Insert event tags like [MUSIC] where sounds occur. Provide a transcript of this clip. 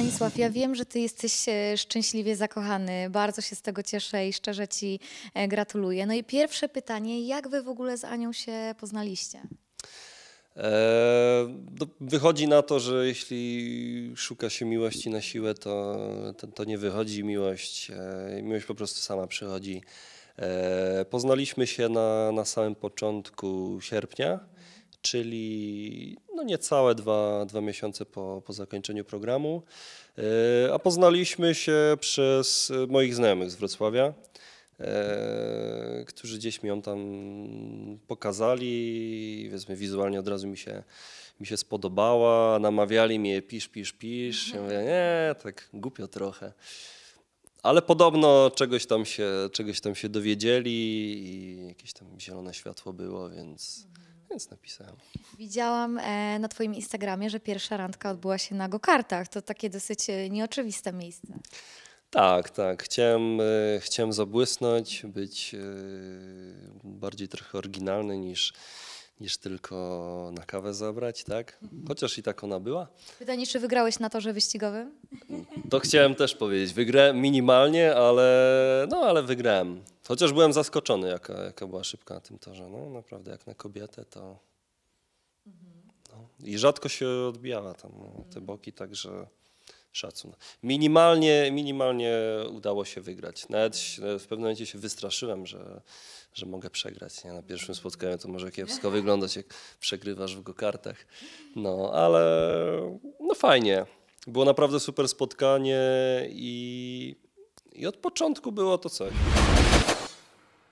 Stanisław, ja wiem, że Ty jesteś e, szczęśliwie zakochany. Bardzo się z tego cieszę i szczerze Ci e, gratuluję. No i pierwsze pytanie, jak Wy w ogóle z Anią się poznaliście? E, wychodzi na to, że jeśli szuka się miłości na siłę, to, to, to, nie wychodzi miłość. Miłość po prostu sama przychodzi. Poznaliśmy się na, na samym początku sierpnia, czyli no niecałe dwa, dwa miesiące po, po zakończeniu programu, e, a poznaliśmy się przez e, moich znajomych z Wrocławia, e, którzy gdzieś mi ją tam pokazali, powiedzmy wizualnie od razu mi się, mi się spodobała, namawiali mnie pisz, pisz, pisz, ja mówię nie, tak głupio trochę. Ale podobno czegoś tam się, czegoś tam się dowiedzieli i jakieś tam zielone światło było, więc... Mhm więc napisałem. Widziałam e, na Twoim Instagramie, że pierwsza randka odbyła się na gokartach. To takie dosyć e, nieoczywiste miejsce. Tak, tak. Chciałem, e, chciałem zabłysnąć, być e, bardziej trochę oryginalny niż niż tylko na kawę zabrać, tak? Mhm. Chociaż i tak ona była. Pytanie, czy wygrałeś na torze wyścigowym? To chciałem też powiedzieć. Wygrałem minimalnie, ale, no, ale wygrałem. Chociaż byłem zaskoczony, jaka, jaka była szybka na tym torze. No naprawdę, jak na kobietę, to... Mhm. No. I rzadko się odbijała tam no, te boki, także szacun. Minimalnie, minimalnie udało się wygrać. Nawet w pewnym momencie się wystraszyłem, że, że mogę przegrać. Nie? Na pierwszym spotkaniu to może kiepsko [LAUGHS] wyglądać, jak przegrywasz w gokartach. No, ale no fajnie. Było naprawdę super spotkanie i, i od początku było to coś.